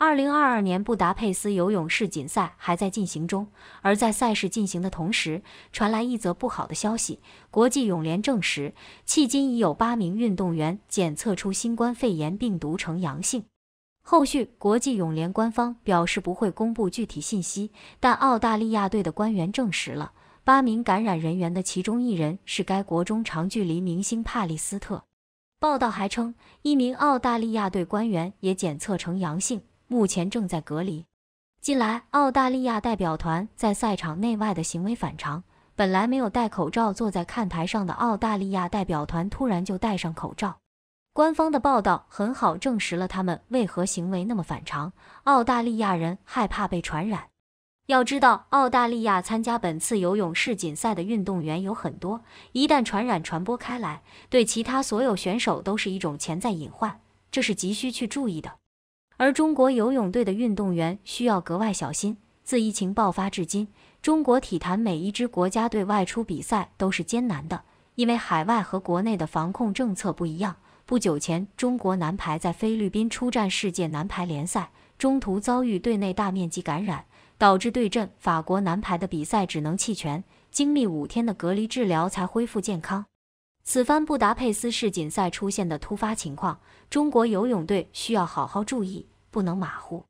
二零二二年布达佩斯游泳世锦赛还在进行中，而在赛事进行的同时，传来一则不好的消息：国际泳联证实，迄今已有八名运动员检测出新冠肺炎病毒呈阳性。后续，国际泳联官方表示不会公布具体信息，但澳大利亚队的官员证实了八名感染人员的其中一人是该国中长距离明星帕利斯特。报道还称，一名澳大利亚队官员也检测呈阳性。目前正在隔离。近来，澳大利亚代表团在赛场内外的行为反常。本来没有戴口罩坐在看台上的澳大利亚代表团突然就戴上口罩。官方的报道很好证实了他们为何行为那么反常。澳大利亚人害怕被传染。要知道，澳大利亚参加本次游泳世锦赛的运动员有很多，一旦传染传播开来，对其他所有选手都是一种潜在隐患，这是急需去注意的。而中国游泳队的运动员需要格外小心。自疫情爆发至今，中国体坛每一支国家队外出比赛都是艰难的，因为海外和国内的防控政策不一样。不久前，中国男排在菲律宾出战世界男排联赛，中途遭遇队内大面积感染，导致对阵法国男排的比赛只能弃权，经历五天的隔离治疗才恢复健康。此番布达佩斯世锦赛出现的突发情况，中国游泳队需要好好注意，不能马虎。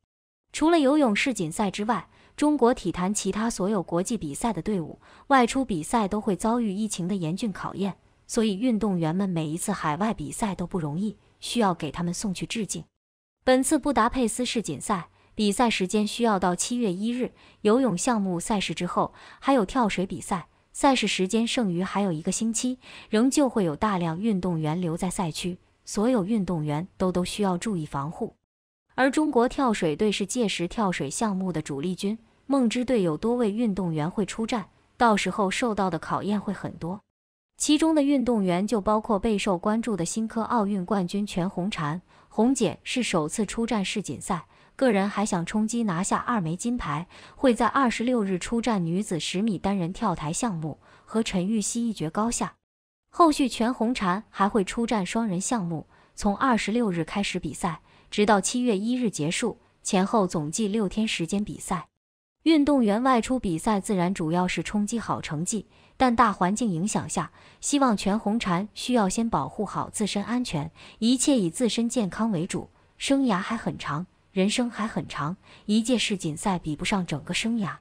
除了游泳世锦赛之外，中国体坛其他所有国际比赛的队伍外出比赛都会遭遇疫情的严峻考验，所以运动员们每一次海外比赛都不容易，需要给他们送去致敬。本次布达佩斯世锦赛比赛时间需要到七月一日，游泳项目赛事之后还有跳水比赛。赛事时间剩余还有一个星期，仍旧会有大量运动员留在赛区，所有运动员都都需要注意防护。而中国跳水队是届时跳水项目的主力军，梦之队有多位运动员会出战，到时候受到的考验会很多。其中的运动员就包括备受关注的新科奥运冠军全红婵，红姐是首次出战世锦赛。个人还想冲击拿下二枚金牌，会在二十六日出战女子十米单人跳台项目，和陈芋汐一决高下。后续全红婵还会出战双人项目，从二十六日开始比赛，直到七月一日结束，前后总计六天时间比赛。运动员外出比赛，自然主要是冲击好成绩，但大环境影响下，希望全红婵需要先保护好自身安全，一切以自身健康为主，生涯还很长。人生还很长，一届世锦赛比不上整个生涯。